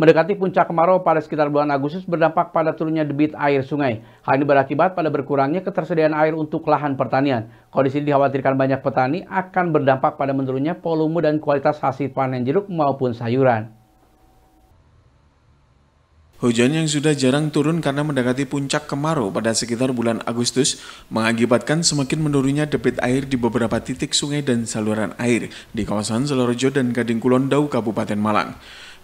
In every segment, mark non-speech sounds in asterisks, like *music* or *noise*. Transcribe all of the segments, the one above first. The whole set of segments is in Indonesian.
mendekati puncak kemarau pada sekitar bulan Agustus berdampak pada turunnya debit air sungai. Hal ini berakibat pada berkurangnya ketersediaan air untuk lahan pertanian. Kondisi ini dikhawatirkan banyak petani akan berdampak pada menurunnya volume dan kualitas hasil panen jeruk maupun sayuran. Hujan yang sudah jarang turun karena mendekati puncak kemarau pada sekitar bulan Agustus mengakibatkan semakin menurunnya debit air di beberapa titik sungai dan saluran air di kawasan Selorojo dan Gading Kulondau, Kabupaten Malang.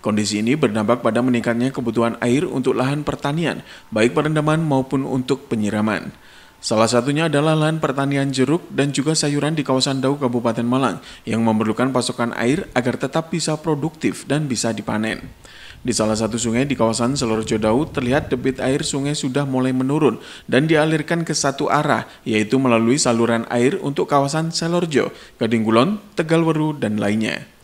Kondisi ini berdampak pada meningkatnya kebutuhan air untuk lahan pertanian, baik perendaman maupun untuk penyiraman. Salah satunya adalah lahan pertanian jeruk dan juga sayuran di kawasan Dau Kabupaten Malang yang memerlukan pasokan air agar tetap bisa produktif dan bisa dipanen. Di salah satu sungai di kawasan Selorjo Dau terlihat debit air sungai sudah mulai menurun dan dialirkan ke satu arah yaitu melalui saluran air untuk kawasan Selorjo, Kedinggulon, Tegalweru, dan lainnya.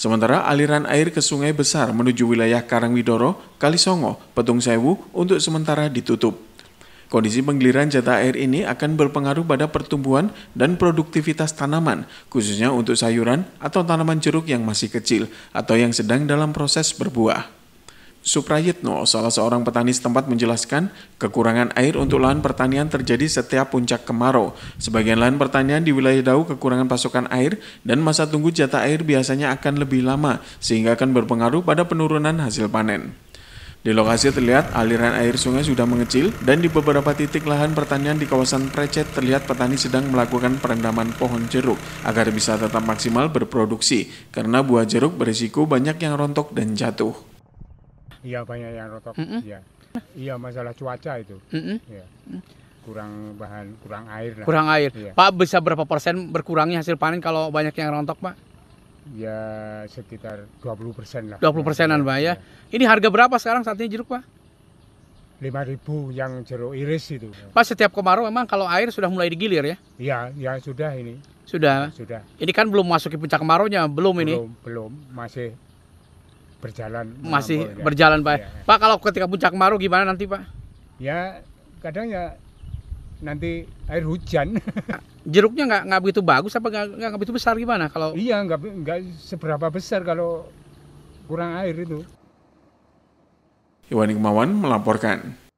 Sementara aliran air ke sungai besar menuju wilayah Karangwidoro, Kalisongo, Petung Sewu untuk sementara ditutup. Kondisi penggiliran jatah air ini akan berpengaruh pada pertumbuhan dan produktivitas tanaman, khususnya untuk sayuran atau tanaman jeruk yang masih kecil atau yang sedang dalam proses berbuah. Suprayitno, salah seorang petani setempat menjelaskan, kekurangan air untuk lahan pertanian terjadi setiap puncak kemarau. Sebagian lahan pertanian di wilayah Dau kekurangan pasokan air dan masa tunggu jatah air biasanya akan lebih lama sehingga akan berpengaruh pada penurunan hasil panen. Di lokasi terlihat aliran air sungai sudah mengecil dan di beberapa titik lahan pertanian di kawasan Precet terlihat petani sedang melakukan perendaman pohon jeruk agar bisa tetap maksimal berproduksi karena buah jeruk berisiko banyak yang rontok dan jatuh. Iya banyak yang rotok. Mm -mm. Iya. Iya masalah cuaca itu. Mm -mm. Ya. Kurang bahan, kurang air lah. Kurang air. Ya. Pak bisa berapa persen berkurangnya hasil panen kalau banyak yang rontok, Pak? Ya sekitar 20 persen lah. 20 persenan, Pak ya. ya. Ini harga berapa sekarang saat ini jeruk, Pak? 5000 yang jeruk iris itu. Pak setiap kemarau memang kalau air sudah mulai digilir ya? Iya, ya sudah ini. Sudah. Sudah. Ini kan belum masuk ke puncak kemarau belum, belum ini. Belum, belum, masih berjalan masih ya. berjalan ya. pak. Ya. Iya. Pak kalau ketika puncak maru gimana nanti pak? Ya kadang ya nanti air hujan. *laughs* Jeruknya nggak nggak begitu bagus apa nggak begitu besar gimana kalau? Iya nggak nggak seberapa besar kalau kurang air itu. Iwan Kemawan melaporkan.